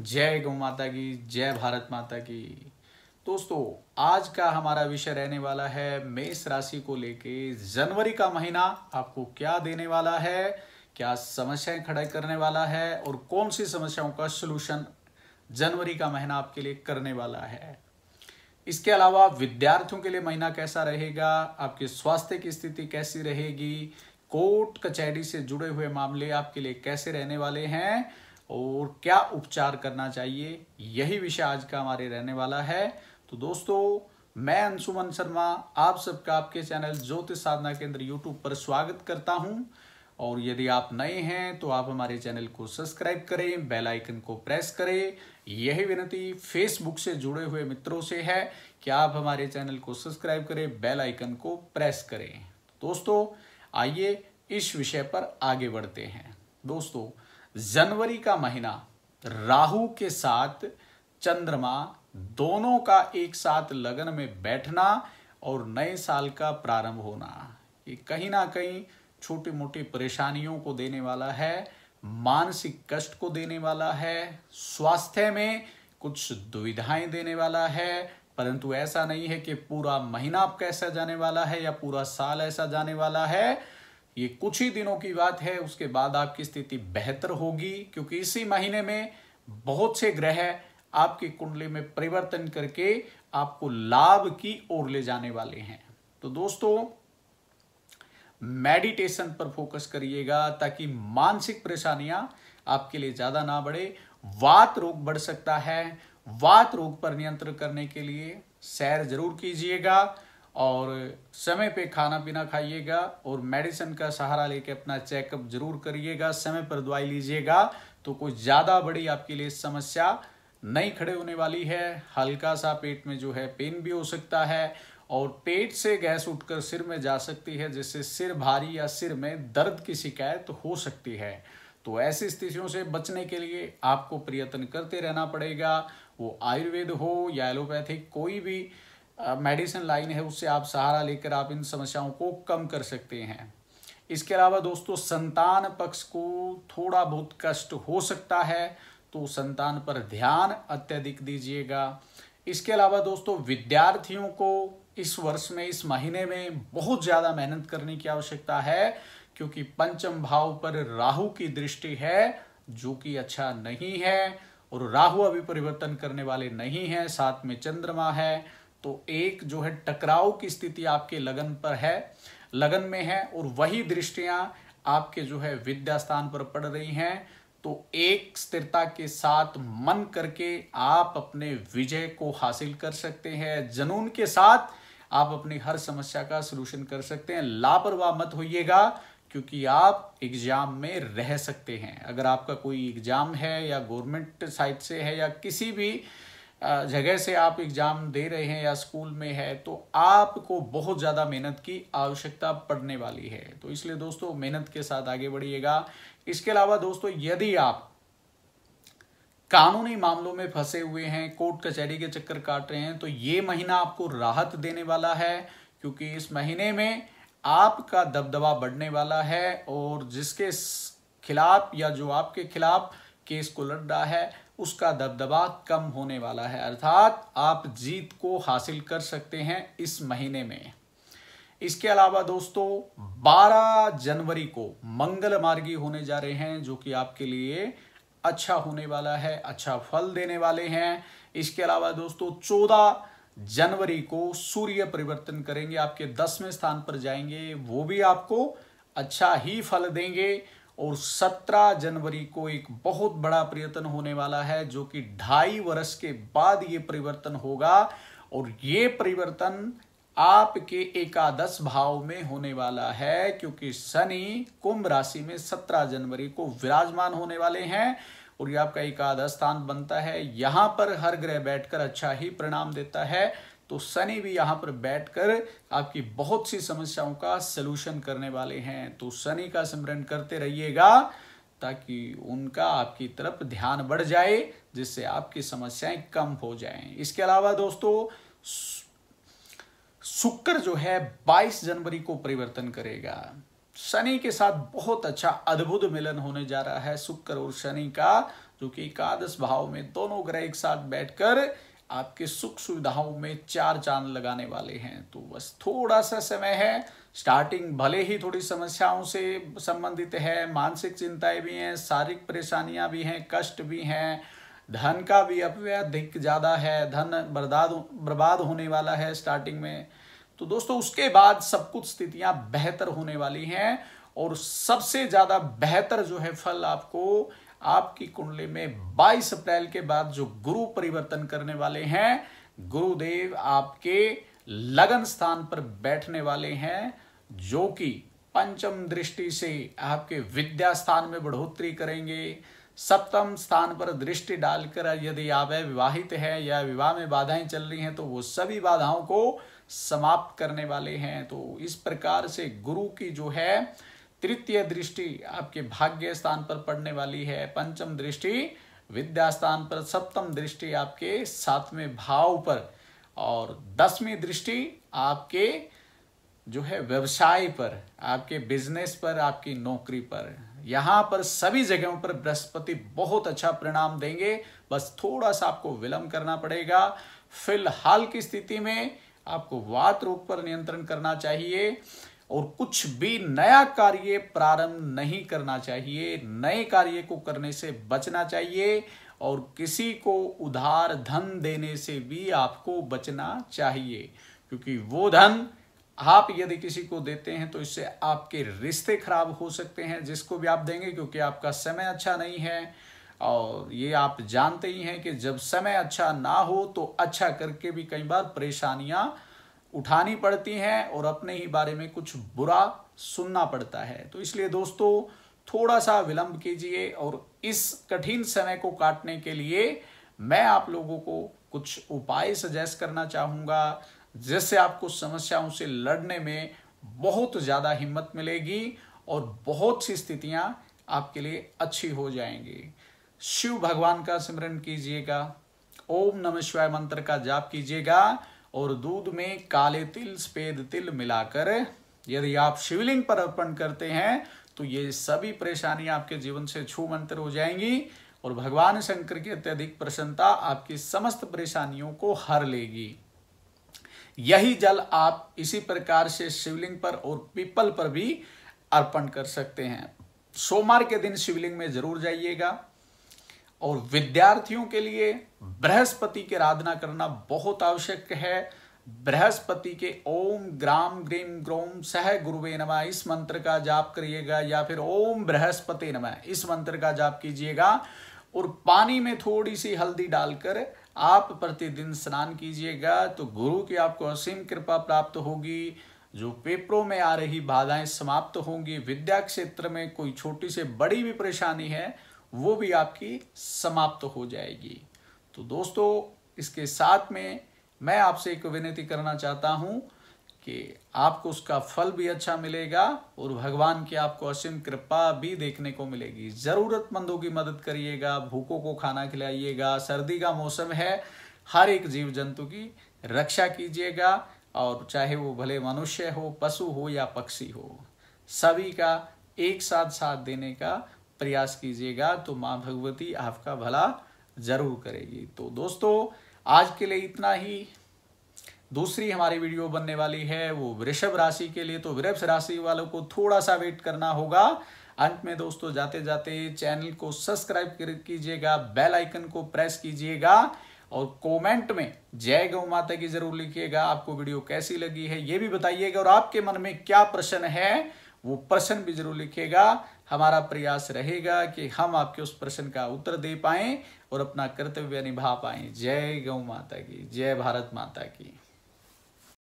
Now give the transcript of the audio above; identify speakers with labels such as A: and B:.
A: जय गौ माता की जय भारत माता की दोस्तों आज का हमारा विषय रहने वाला है मेष राशि को लेके जनवरी का महीना आपको क्या देने वाला है क्या समस्याएं खड़ा करने वाला है और कौन सी समस्याओं का सलूशन जनवरी का महीना आपके लिए करने वाला है इसके अलावा विद्यार्थियों के लिए महीना कैसा रहेगा आपके स्वास्थ्य की स्थिति कैसी रहेगी कोर्ट कचहरी से जुड़े हुए मामले आपके लिए कैसे रहने वाले हैं और क्या उपचार करना चाहिए यही विषय आज का हमारे रहने वाला है तो दोस्तों मैं अंशुमन शर्मा आप सबका आपके चैनल ज्योतिष साधना केंद्र यूट्यूब पर स्वागत करता हूं और यदि आप नए हैं तो आप हमारे चैनल को सब्सक्राइब करें बेल आइकन को प्रेस करें यही विनती फेसबुक से जुड़े हुए मित्रों से है कि आप हमारे चैनल को सब्सक्राइब करें बेल आइकन को प्रेस करें दोस्तों आइए इस विषय पर आगे बढ़ते हैं दोस्तों जनवरी का महीना राहु के साथ चंद्रमा दोनों का एक साथ लगन में बैठना और नए साल का प्रारंभ होना ये कहीं ना कहीं छोटी मोटी परेशानियों को देने वाला है मानसिक कष्ट को देने वाला है स्वास्थ्य में कुछ दुविधाएं देने वाला है परंतु ऐसा नहीं है कि पूरा महीना आपका ऐसा जाने वाला है या पूरा साल ऐसा जाने वाला है ये कुछ ही दिनों की बात है उसके बाद आपकी स्थिति बेहतर होगी क्योंकि इसी महीने में बहुत से ग्रह आपकी कुंडली में परिवर्तन करके आपको लाभ की ओर ले जाने वाले हैं तो दोस्तों मेडिटेशन पर फोकस करिएगा ताकि मानसिक परेशानियां आपके लिए ज्यादा ना बढ़े वात रोग बढ़ सकता है वात रोग पर नियंत्रण करने के लिए सैर जरूर कीजिएगा और समय पे खाना पीना खाइएगा और मेडिसिन का सहारा लेके अपना चेकअप जरूर करिएगा समय पर दवाई लीजिएगा तो कोई ज़्यादा बड़ी आपके लिए समस्या नहीं खड़े होने वाली है हल्का सा पेट में जो है पेन भी हो सकता है और पेट से गैस उठकर सिर में जा सकती है जिससे सिर भारी या सिर में दर्द की शिकायत हो सकती है तो ऐसी स्थितियों से बचने के लिए आपको प्रयत्न करते रहना पड़ेगा वो आयुर्वेद हो या एलोपैथिक कोई भी मेडिसिन लाइन है उससे आप सहारा लेकर आप इन समस्याओं को कम कर सकते हैं इसके अलावा दोस्तों संतान पक्ष को थोड़ा बहुत कष्ट हो सकता है तो संतान पर ध्यान अत्यधिक दीजिएगा इसके अलावा दोस्तों विद्यार्थियों को इस वर्ष में इस महीने में बहुत ज़्यादा मेहनत करने की आवश्यकता है क्योंकि पंचम भाव पर राहु की दृष्टि है जो कि अच्छा नहीं है और राहु अभी परिवर्तन करने वाले नहीं हैं साथ में चंद्रमा है तो एक जो है टकराव की स्थिति आपके लगन पर है लगन में है और वही दृष्टियां आपके जो है विद्या स्थान पर पड़ रही हैं तो एक स्थिरता के साथ मन करके आप अपने विजय को हासिल कर सकते हैं जनून के साथ आप अपनी हर समस्या का सलूशन कर सकते हैं लापरवाह मत होइएगा क्योंकि आप एग्जाम में रह सकते हैं अगर आपका कोई एग्जाम है या गवर्नमेंट साइड से है या किसी भी जगह से आप एग्ज़ाम दे रहे हैं या स्कूल में है तो आपको बहुत ज़्यादा मेहनत की आवश्यकता पड़ने वाली है तो इसलिए दोस्तों मेहनत के साथ आगे बढ़िएगा इसके अलावा दोस्तों यदि आप कानूनी मामलों में फंसे हुए हैं कोर्ट कचहरी के चक्कर काट रहे हैं तो ये महीना आपको राहत देने वाला है क्योंकि इस महीने में आपका दबदबा बढ़ने वाला है और जिसके खिलाफ या जो आपके खिलाफ केस को लड़ रहा है उसका दबदबा कम होने वाला है अर्थात आप जीत को हासिल कर सकते हैं इस महीने में इसके अलावा दोस्तों 12 जनवरी को मंगल मार्गी होने जा रहे हैं जो कि आपके लिए अच्छा होने वाला है अच्छा फल देने वाले हैं इसके अलावा दोस्तों 14 जनवरी को सूर्य परिवर्तन करेंगे आपके दसवें स्थान पर जाएंगे वो भी आपको अच्छा ही फल देंगे और 17 जनवरी को एक बहुत बड़ा परिवर्तन होने वाला है जो कि ढाई वर्ष के बाद ये परिवर्तन होगा और ये परिवर्तन आपके एकादश भाव में होने वाला है क्योंकि शनि कुंभ राशि में 17 जनवरी को विराजमान होने वाले हैं और ये आपका एकादश स्थान बनता है यहां पर हर ग्रह बैठकर अच्छा ही परिणाम देता है तो शनि भी यहां पर बैठकर आपकी बहुत सी समस्याओं का सलूशन करने वाले हैं तो शनि का स्मरण करते रहिएगा ताकि उनका आपकी तरफ ध्यान बढ़ जाए जिससे आपकी समस्याएं कम हो जाएं इसके अलावा दोस्तों शुक्र जो है 22 जनवरी को परिवर्तन करेगा शनि के साथ बहुत अच्छा अद्भुत मिलन होने जा रहा है शुक्र और शनि का जो कि एकादश भाव में दोनों ग्रह एक साथ बैठकर आपके सुख सुविधाओं में चार चांद लगाने वाले हैं तो बस थोड़ा सा समय है स्टार्टिंग भले ही थोड़ी समस्याओं से संबंधित है मानसिक चिंताएं भी हैं शारीरिक परेशानियां भी हैं कष्ट भी हैं धन का भी अपव्यय अधिक ज़्यादा है धन बर्दाद बर्बाद होने वाला है स्टार्टिंग में तो दोस्तों उसके बाद सब कुछ स्थितियां बेहतर होने वाली हैं और सबसे ज़्यादा बेहतर जो है फल आपको आपकी कुंडली में 22 अप्रैल के बाद जो गुरु परिवर्तन करने वाले हैं गुरुदेव आपके लगन स्थान पर बैठने वाले हैं जो कि पंचम दृष्टि से आपके विद्या स्थान में बढ़ोतरी करेंगे सप्तम स्थान पर दृष्टि डालकर यदि आप विवाहित हैं या विवाह में बाधाएं चल रही हैं तो वो सभी बाधाओं को समाप्त करने वाले हैं तो इस प्रकार से गुरु की जो है तृतीय दृष्टि आपके भाग्य स्थान पर पड़ने वाली है पंचम दृष्टि विद्या स्थान पर सप्तम दृष्टि आपके सातवें भाव पर और दसवीं दृष्टि आपके जो है व्यवसाय पर आपके बिजनेस पर आपकी नौकरी पर यहाँ पर सभी जगहों पर बृहस्पति बहुत अच्छा परिणाम देंगे बस थोड़ा सा आपको विलंब करना पड़ेगा फिलहाल की स्थिति में आपको वात रोग पर नियंत्रण करना चाहिए और कुछ भी नया कार्य प्रारंभ नहीं करना चाहिए नए कार्य को करने से बचना चाहिए और किसी को उधार धन देने से भी आपको बचना चाहिए क्योंकि वो धन आप यदि किसी को देते हैं तो इससे आपके रिश्ते खराब हो सकते हैं जिसको भी आप देंगे क्योंकि आपका समय अच्छा नहीं है और ये आप जानते ही हैं कि जब समय अच्छा ना हो तो अच्छा करके भी कई बार परेशानियां उठानी पड़ती हैं और अपने ही बारे में कुछ बुरा सुनना पड़ता है तो इसलिए दोस्तों थोड़ा सा विलंब कीजिए और इस कठिन समय को काटने के लिए मैं आप लोगों को कुछ उपाय सजेस्ट करना चाहूँगा जिससे आपको समस्याओं से लड़ने में बहुत ज़्यादा हिम्मत मिलेगी और बहुत सी स्थितियाँ आपके लिए अच्छी हो जाएंगी शिव भगवान का स्मरण कीजिएगा ओम नमः शिवाय मंत्र का जाप कीजिएगा और दूध में काले तिल सफेद तिल मिलाकर यदि आप शिवलिंग पर अर्पण करते हैं तो ये सभी परेशानी आपके जीवन से छू मंतर हो जाएंगी और भगवान शंकर की अत्यधिक प्रसन्नता आपकी समस्त परेशानियों को हर लेगी यही जल आप इसी प्रकार से शिवलिंग पर और पीपल पर भी अर्पण कर सकते हैं सोमवार के दिन शिवलिंग में जरूर जाइएगा और विद्यार्थियों के लिए बृहस्पति की आराधना करना बहुत आवश्यक है बृहस्पति के ओम ग्राम ग्रीम ग्रोम सह गुरुवे नमा इस मंत्र का जाप करिएगा या फिर ओम बृहस्पति नमा इस मंत्र का जाप कीजिएगा और पानी में थोड़ी सी हल्दी डालकर आप प्रतिदिन स्नान कीजिएगा तो गुरु की आपको असीम कृपा प्राप्त होगी जो पेपरों में आ रही बाधाएं समाप्त होंगी विद्या क्षेत्र में कोई छोटी से बड़ी भी परेशानी है वो भी आपकी समाप्त हो जाएगी तो दोस्तों इसके साथ में मैं आपसे एक विनती करना चाहता हूं कि आपको उसका फल भी अच्छा मिलेगा और भगवान की आपको असीम कृपा भी देखने को मिलेगी ज़रूरतमंदों की मदद करिएगा भूखों को खाना खिलाइएगा सर्दी का मौसम है हर एक जीव जंतु की रक्षा कीजिएगा और चाहे वो भले मनुष्य हो पशु हो या पक्षी हो सभी का एक साथ साथ देने का प्रयास कीजिएगा तो माँ भगवती आपका भला जरूर करेगी तो दोस्तों आज के लिए इतना ही दूसरी हमारी वीडियो बनने वाली है वो वृषभ राशि के लिए तो वृक्ष राशि वालों को थोड़ा सा वेट करना होगा अंत में दोस्तों जाते जाते चैनल को सब्सक्राइब कीजिएगा बेल आइकन को प्रेस कीजिएगा और कमेंट में जय गौ माता की जरूर लिखिएगा आपको वीडियो कैसी लगी है ये भी बताइएगा और आपके मन में क्या प्रश्न है वो प्रश्न भी जरूर लिखिएगा हमारा प्रयास रहेगा कि हम आपके उस प्रश्न का उत्तर दे पाएं और अपना कर्तव्य निभा पाएं जय गौ माता की जय भारत माता की